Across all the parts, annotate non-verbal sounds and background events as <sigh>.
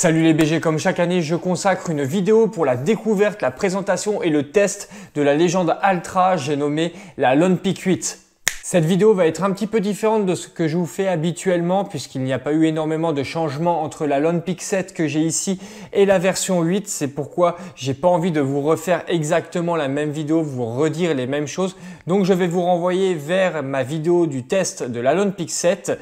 Salut les BG, comme chaque année, je consacre une vidéo pour la découverte, la présentation et le test de la légende Altra, j'ai nommé la Lone Peak 8. Cette vidéo va être un petit peu différente de ce que je vous fais habituellement puisqu'il n'y a pas eu énormément de changements entre la Lone Peak 7 que j'ai ici et la version 8. C'est pourquoi j'ai pas envie de vous refaire exactement la même vidéo, vous redire les mêmes choses. Donc je vais vous renvoyer vers ma vidéo du test de la Lone Peak 7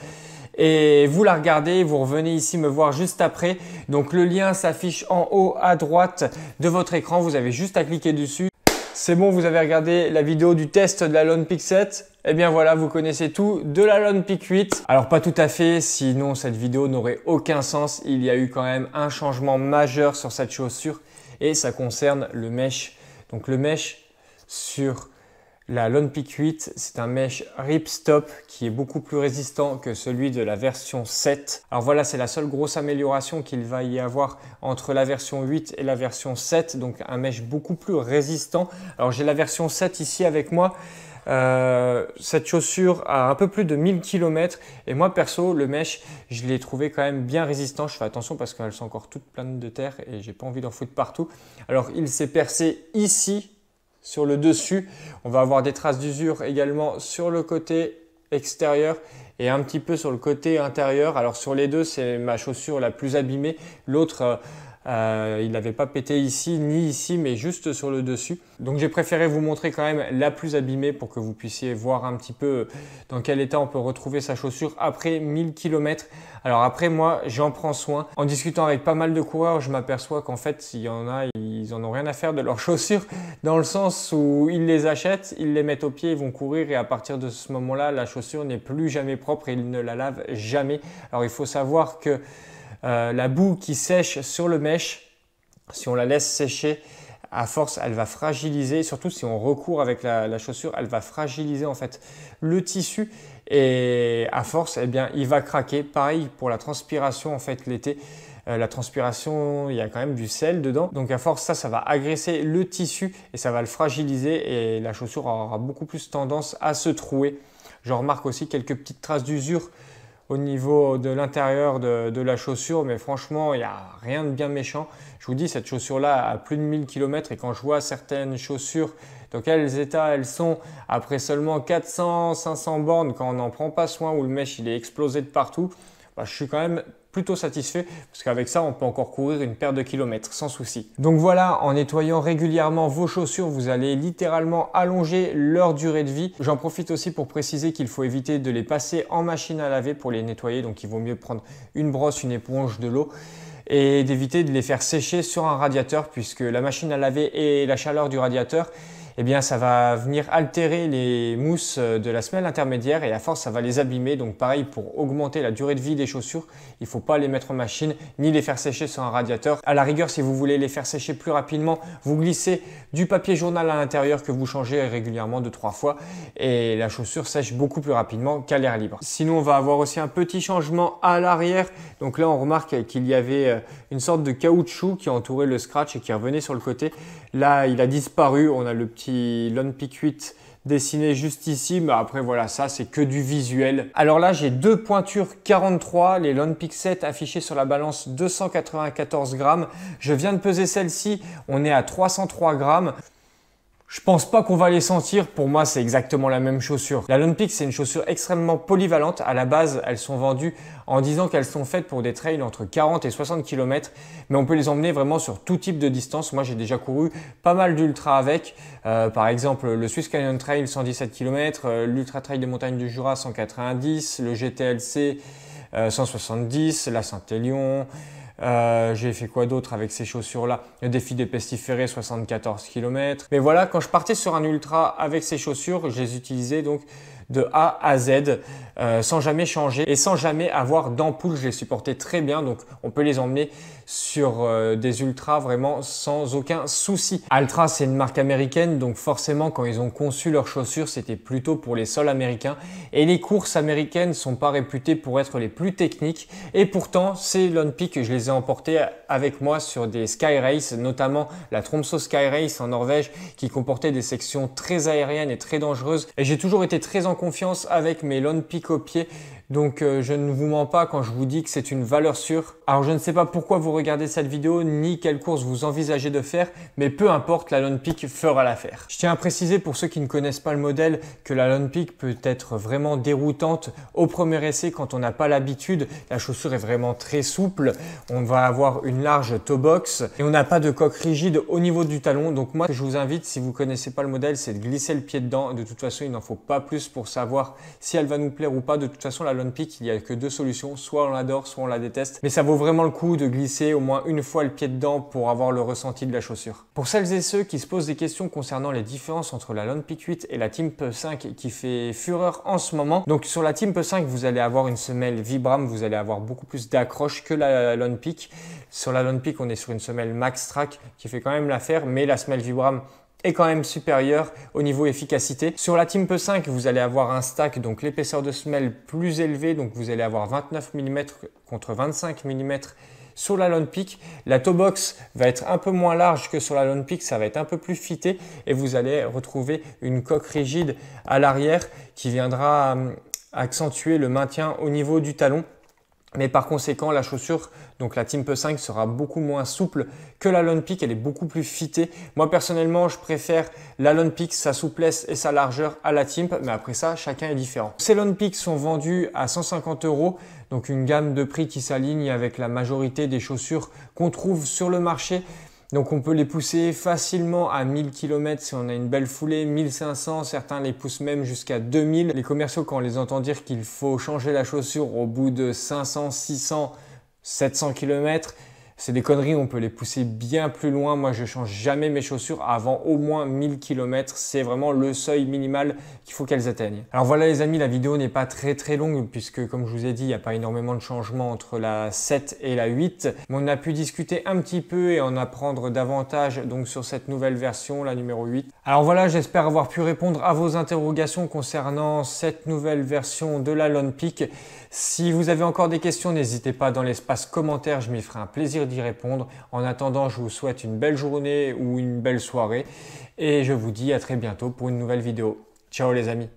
et vous la regardez, vous revenez ici me voir juste après. Donc le lien s'affiche en haut à droite de votre écran, vous avez juste à cliquer dessus. C'est bon, vous avez regardé la vidéo du test de la Lone Peak 7. eh bien voilà, vous connaissez tout de la Lone pick 8. Alors pas tout à fait, sinon cette vidéo n'aurait aucun sens. Il y a eu quand même un changement majeur sur cette chaussure et ça concerne le mesh. Donc le mesh sur la Lone Peak 8, c'est un mesh ripstop qui est beaucoup plus résistant que celui de la version 7. Alors voilà, c'est la seule grosse amélioration qu'il va y avoir entre la version 8 et la version 7, donc un mesh beaucoup plus résistant. Alors j'ai la version 7 ici avec moi. Euh, cette chaussure a un peu plus de 1000 km et moi perso le mesh je l'ai trouvé quand même bien résistant je fais attention parce qu'elles sont encore toutes pleines de terre et j'ai pas envie d'en foutre partout alors il s'est percé ici sur le dessus. On va avoir des traces d'usure également sur le côté extérieur et un petit peu sur le côté intérieur. Alors sur les deux, c'est ma chaussure la plus abîmée. L'autre, euh, euh, il n'avait pas pété ici ni ici, mais juste sur le dessus. Donc j'ai préféré vous montrer quand même la plus abîmée pour que vous puissiez voir un petit peu dans quel état on peut retrouver sa chaussure après 1000 km. Alors après moi, j'en prends soin. En discutant avec pas mal de coureurs, je m'aperçois qu'en fait, il y en a ils n'en ont rien à faire de leurs <laughs> chaussures, dans le sens où ils les achètent, ils les mettent au pied, ils vont courir, et à partir de ce moment-là, la chaussure n'est plus jamais propre et ils ne la lavent jamais. Alors il faut savoir que euh, la boue qui sèche sur le mèche, si on la laisse sécher, à force, elle va fragiliser, surtout si on recourt avec la, chaussure, elle va fragiliser en fait le tissu et à force, eh bien, il va craquer. Pareil pour la transpiration en fait l'été. Euh, la transpiration, il y a quand même du sel dedans. Donc à force, ça, ça va agresser le tissu et ça va le fragiliser et la chaussure aura beaucoup plus tendance à se trouer. Je remarque aussi quelques petites traces d'usure au niveau de l'intérieur de, la chaussure, mais franchement, il n'y a rien de bien méchant. Je vous dis, cette chaussure-là a plus de 1000 km et quand je vois certaines chaussures, dans quels états elles sont après seulement 400, 500 bornes, quand on n'en prend pas soin, ou le mèche il est explosé de partout, bah, je suis quand même plutôt satisfait parce qu'avec ça, on peut encore courir une paire de kilomètres sans souci. Donc voilà, en nettoyant régulièrement vos chaussures, vous allez littéralement allonger leur durée de vie. J'en profite aussi pour préciser qu'il faut éviter de les passer en machine à laver pour les nettoyer, donc il vaut mieux prendre une brosse, une éponge, de l'eau et d'éviter de les faire sécher sur un radiateur puisque la machine à laver et la chaleur du radiateur eh bien ça va venir altérer les mousses euh, de la semelle intermédiaire et à force ça va les abîmer. Donc pareil pour augmenter la durée de vie des chaussures, il ne faut pas les mettre en machine ni les faire sécher sur un radiateur. À la rigueur, si vous voulez les faire sécher plus rapidement, vous glissez du papier journal à l'intérieur que vous changez régulièrement deux trois fois et la chaussure sèche beaucoup plus rapidement qu'à l'air libre. Sinon, on va avoir aussi un petit changement à l'arrière. Donc là, on remarque qu'il y avait euh, une sorte de caoutchouc qui entourait le scratch et qui revenait sur le côté. Là, il a disparu. On a le petit Lone Pick 8 dessiné juste ici, mais après voilà, ça c'est que du visuel. Alors là, j'ai deux pointures 43, les Lone Pick 7 affichés sur la balance 294 grammes. Je viens de peser celle-ci, on est à 303 grammes. Je pense pas qu'on va les sentir, pour moi c'est exactement la même chaussure. La Lone Peak c'est une chaussure extrêmement polyvalente, à la base elles sont vendues en disant qu'elles sont faites pour des trails entre 40 et 60 km, mais on peut les emmener vraiment sur tout type de distance. Moi j'ai déjà couru pas mal d'ultra avec, euh, par exemple le Swiss Canyon Trail 117 km, euh, l'Ultra Trail des montagnes du Jura 190, le GTLC 170, euh, la Saint-Élion, euh, j'ai fait quoi d'autre avec ces chaussures-là Le défi des pestiférés, 74 km. Mais voilà, quand je partais sur un ultra avec ces chaussures, je les utilisais donc de A à Z euh, sans jamais changer et sans jamais avoir d'ampoule. Je les supportais très bien, donc on peut les emmener sur euh, des ultras vraiment sans aucun souci. Altra, c'est une marque américaine, donc forcément quand ils ont conçu leurs chaussures, c'était plutôt pour les sols américains. Et les courses américaines sont pas réputées pour être les plus techniques. Et pourtant, c'est Lone que je les ai emportés avec moi sur des Sky Race, notamment la Tromso Sky Race en Norvège, qui comportait des sections très aériennes et très dangereuses. Et j'ai toujours été très confiance avec mes Lone piques au pied donc euh, je ne vous mens pas quand je vous dis que c'est une valeur sûre. Alors je ne sais pas pourquoi vous regardez cette vidéo ni quelle course vous envisagez de faire, mais peu importe, la Lone Peak fera l'affaire. Je tiens à préciser pour ceux qui ne connaissent pas le modèle que la Lone Peak peut être vraiment déroutante au premier essai quand on n'a pas l'habitude. La chaussure est vraiment très souple. On va avoir une large toe box et on n'a pas de coque rigide au niveau du talon. Donc moi je vous invite si vous ne connaissez pas le modèle, c'est de glisser le pied dedans. De toute façon, il n'en faut pas plus pour savoir si elle va nous plaire ou pas. De toute façon, la Lone Peak, il n'y a que deux solutions, soit on l'adore, soit on la déteste, mais ça vaut vraiment le coup de glisser au moins une fois le pied dedans pour avoir le ressenti de la chaussure. Pour celles et ceux qui se posent des questions concernant les différences entre la Lone Peak 8 et la Timp 5 qui fait fureur en ce moment, donc sur la Timp 5 vous allez avoir une semelle Vibram, vous allez avoir beaucoup plus d'accroche que la Lone Peak. Sur la Lone Peak on est sur une semelle Max Track qui fait quand même l'affaire, mais la semelle Vibram est quand même supérieur au niveau efficacité. Sur la Team 5, vous allez avoir un stack, donc l'épaisseur de semelle plus élevée, donc vous allez avoir 29 mm contre 25 mm sur la Lone Peak. La toe box va être un peu moins large que sur la Lone Peak, ça va être un peu plus fité et vous allez retrouver une coque rigide à l'arrière qui viendra hum, accentuer le maintien au niveau du talon. Mais par conséquent, la chaussure, donc la Timpe 5, sera beaucoup moins souple que la Lone Peak. Elle est beaucoup plus fitée. Moi, personnellement, je préfère la Lone Peak, sa souplesse et sa largeur à la Timpe. Mais après ça, chacun est différent. Ces Lone Peaks sont vendus à 150 euros. Donc une gamme de prix qui s'aligne avec la majorité des chaussures qu'on trouve sur le marché. Donc on peut les pousser facilement à 1000 km si on a une belle foulée, 1500, certains les poussent même jusqu'à 2000. Les commerciaux, quand on les entend dire qu'il faut changer la chaussure au bout de 500, 600, 700 km, c'est des conneries, on peut les pousser bien plus loin. Moi, je change jamais mes chaussures avant au moins 1000 km. C'est vraiment le seuil minimal qu'il faut qu'elles atteignent. Alors voilà les amis, la vidéo n'est pas très très longue puisque comme je vous ai dit, il n'y a pas énormément de changements entre la 7 et la 8. on a pu discuter un petit peu et en apprendre davantage donc sur cette nouvelle version, la numéro 8. Alors voilà, j'espère avoir pu répondre à vos interrogations concernant cette nouvelle version de la Lone Peak. Si vous avez encore des questions, n'hésitez pas dans l'espace commentaire, je m'y ferai un plaisir d'y répondre. En attendant, je vous souhaite une belle journée ou une belle soirée et je vous dis à très bientôt pour une nouvelle vidéo. Ciao les amis